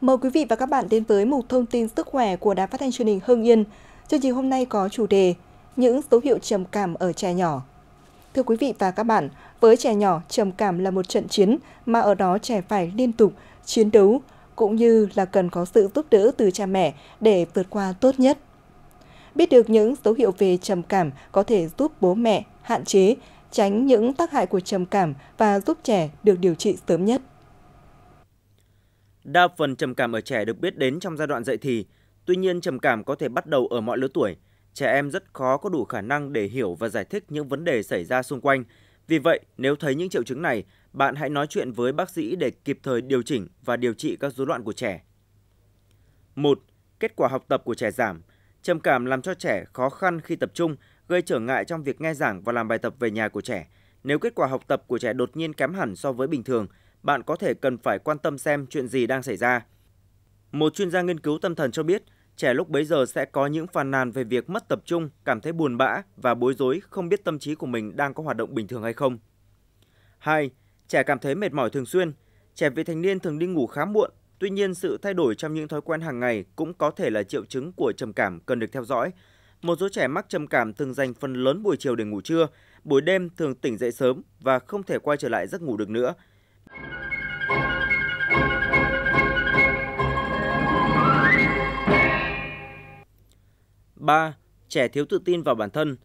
Mời quý vị và các bạn đến với mục thông tin sức khỏe của Đài Phát thanh truyền hình Hưng Yên. Chương trình hôm nay có chủ đề Những dấu hiệu trầm cảm ở trẻ nhỏ. Thưa quý vị và các bạn, với trẻ nhỏ, trầm cảm là một trận chiến mà ở đó trẻ phải liên tục chiến đấu cũng như là cần có sự giúp đỡ từ cha mẹ để vượt qua tốt nhất. Biết được những dấu hiệu về trầm cảm có thể giúp bố mẹ hạn chế, tránh những tác hại của trầm cảm và giúp trẻ được điều trị sớm nhất. Đa phần trầm cảm ở trẻ được biết đến trong giai đoạn dậy thì, tuy nhiên trầm cảm có thể bắt đầu ở mọi lứa tuổi. Trẻ em rất khó có đủ khả năng để hiểu và giải thích những vấn đề xảy ra xung quanh. Vì vậy, nếu thấy những triệu chứng này, bạn hãy nói chuyện với bác sĩ để kịp thời điều chỉnh và điều trị các rối loạn của trẻ. 1. Kết quả học tập của trẻ giảm. Trầm cảm làm cho trẻ khó khăn khi tập trung, gây trở ngại trong việc nghe giảng và làm bài tập về nhà của trẻ. Nếu kết quả học tập của trẻ đột nhiên kém hẳn so với bình thường, bạn có thể cần phải quan tâm xem chuyện gì đang xảy ra. Một chuyên gia nghiên cứu tâm thần cho biết, trẻ lúc bấy giờ sẽ có những phàn nàn về việc mất tập trung, cảm thấy buồn bã và bối rối không biết tâm trí của mình đang có hoạt động bình thường hay không. 2. Trẻ cảm thấy mệt mỏi thường xuyên. Trẻ vị thành niên thường đi ngủ khá muộn, tuy nhiên sự thay đổi trong những thói quen hàng ngày cũng có thể là triệu chứng của trầm cảm cần được theo dõi. Một số trẻ mắc trầm cảm thường dành phần lớn buổi chiều để ngủ trưa, buổi đêm thường tỉnh dậy sớm và không thể quay trở lại giấc ngủ được nữa – 3. Trẻ thiếu tự tin vào bản thân.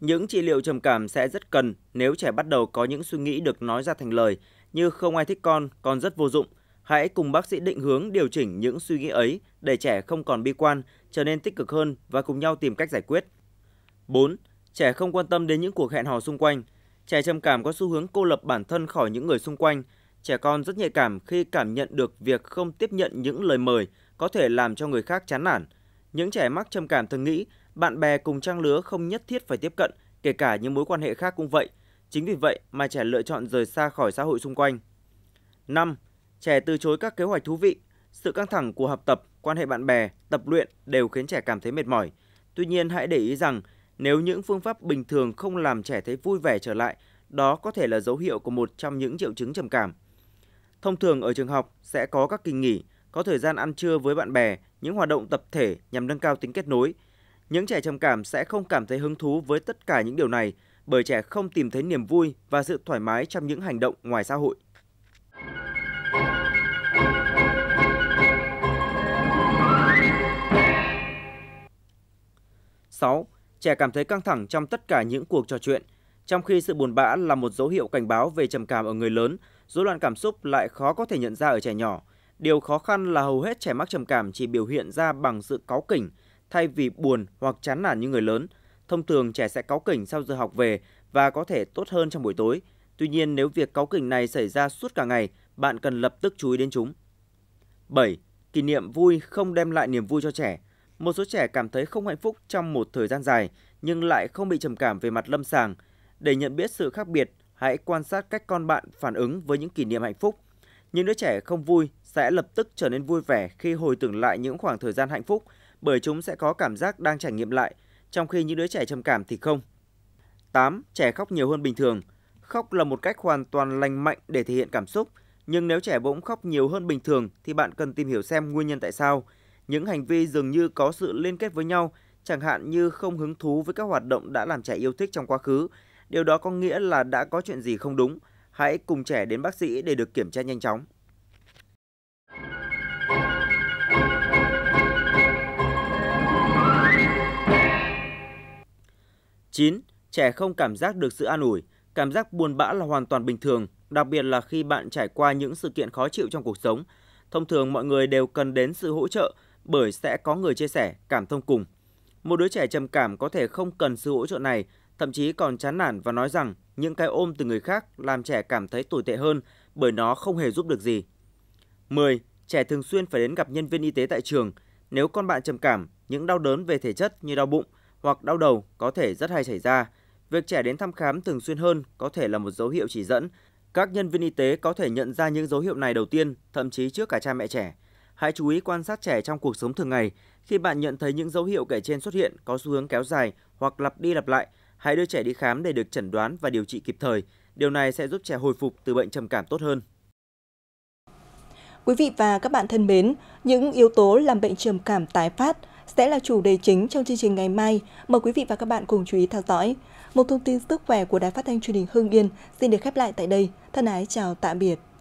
Những trị liệu trầm cảm sẽ rất cần nếu trẻ bắt đầu có những suy nghĩ được nói ra thành lời như không ai thích con, con rất vô dụng. Hãy cùng bác sĩ định hướng điều chỉnh những suy nghĩ ấy để trẻ không còn bi quan, trở nên tích cực hơn và cùng nhau tìm cách giải quyết. 4. Trẻ không quan tâm đến những cuộc hẹn hò xung quanh. Trẻ trầm cảm có xu hướng cô lập bản thân khỏi những người xung quanh, trẻ con rất nhạy cảm khi cảm nhận được việc không tiếp nhận những lời mời có thể làm cho người khác chán nản. Những trẻ mắc trầm cảm thường nghĩ bạn bè cùng trang lứa không nhất thiết phải tiếp cận, kể cả những mối quan hệ khác cũng vậy. Chính vì vậy mà trẻ lựa chọn rời xa khỏi xã hội xung quanh. 5. Trẻ từ chối các kế hoạch thú vị. Sự căng thẳng của học tập, quan hệ bạn bè, tập luyện đều khiến trẻ cảm thấy mệt mỏi. Tuy nhiên hãy để ý rằng nếu những phương pháp bình thường không làm trẻ thấy vui vẻ trở lại, đó có thể là dấu hiệu của một trong những triệu chứng trầm cảm. Thông thường ở trường học sẽ có các kỳ nghỉ, có thời gian ăn trưa với bạn bè, những hoạt động tập thể nhằm nâng cao tính kết nối. Những trẻ trầm cảm sẽ không cảm thấy hứng thú với tất cả những điều này bởi trẻ không tìm thấy niềm vui và sự thoải mái trong những hành động ngoài xã hội. Sáu, trẻ cảm thấy căng thẳng trong tất cả những cuộc trò chuyện, trong khi sự buồn bã là một dấu hiệu cảnh báo về trầm cảm ở người lớn – rối loạn cảm xúc lại khó có thể nhận ra ở trẻ nhỏ. Điều khó khăn là hầu hết trẻ mắc trầm cảm chỉ biểu hiện ra bằng sự cáu kỉnh thay vì buồn hoặc chán nản như người lớn. Thông thường trẻ sẽ cáu kỉnh sau giờ học về và có thể tốt hơn trong buổi tối. Tuy nhiên nếu việc cáu kỉnh này xảy ra suốt cả ngày, bạn cần lập tức chú ý đến chúng. 7. Kỷ niệm vui không đem lại niềm vui cho trẻ. Một số trẻ cảm thấy không hạnh phúc trong một thời gian dài nhưng lại không bị trầm cảm về mặt lâm sàng. Để nhận biết sự khác biệt, Hãy quan sát cách con bạn phản ứng với những kỷ niệm hạnh phúc. Những đứa trẻ không vui sẽ lập tức trở nên vui vẻ khi hồi tưởng lại những khoảng thời gian hạnh phúc bởi chúng sẽ có cảm giác đang trải nghiệm lại, trong khi những đứa trẻ trầm cảm thì không. 8. Trẻ khóc nhiều hơn bình thường. Khóc là một cách hoàn toàn lành mạnh để thể hiện cảm xúc, nhưng nếu trẻ bỗng khóc nhiều hơn bình thường thì bạn cần tìm hiểu xem nguyên nhân tại sao. Những hành vi dường như có sự liên kết với nhau, chẳng hạn như không hứng thú với các hoạt động đã làm trẻ yêu thích trong quá khứ Điều đó có nghĩa là đã có chuyện gì không đúng. Hãy cùng trẻ đến bác sĩ để được kiểm tra nhanh chóng. Chín, trẻ không cảm giác được sự an ủi, cảm giác buồn bã là hoàn toàn bình thường, đặc biệt là khi bạn trải qua những sự kiện khó chịu trong cuộc sống. Thông thường mọi người đều cần đến sự hỗ trợ bởi sẽ có người chia sẻ, cảm thông cùng. Một đứa trẻ trầm cảm có thể không cần sự hỗ trợ này thậm chí còn chán nản và nói rằng những cái ôm từ người khác làm trẻ cảm thấy tồi tệ hơn bởi nó không hề giúp được gì. 10. Trẻ thường xuyên phải đến gặp nhân viên y tế tại trường. Nếu con bạn trầm cảm, những đau đớn về thể chất như đau bụng hoặc đau đầu có thể rất hay xảy ra. Việc trẻ đến thăm khám thường xuyên hơn có thể là một dấu hiệu chỉ dẫn. Các nhân viên y tế có thể nhận ra những dấu hiệu này đầu tiên, thậm chí trước cả cha mẹ trẻ. Hãy chú ý quan sát trẻ trong cuộc sống thường ngày. Khi bạn nhận thấy những dấu hiệu kể trên xuất hiện có xu hướng kéo dài hoặc lặp đi lặp lại – Hãy đưa trẻ đi khám để được chẩn đoán và điều trị kịp thời. Điều này sẽ giúp trẻ hồi phục từ bệnh trầm cảm tốt hơn. Quý vị và các bạn thân mến, những yếu tố làm bệnh trầm cảm tái phát sẽ là chủ đề chính trong chương trình ngày mai. Mời quý vị và các bạn cùng chú ý theo dõi. Một thông tin sức khỏe của Đài Phát thanh Truyền hình Hưng Yên xin được khép lại tại đây. Thân ái chào tạm biệt.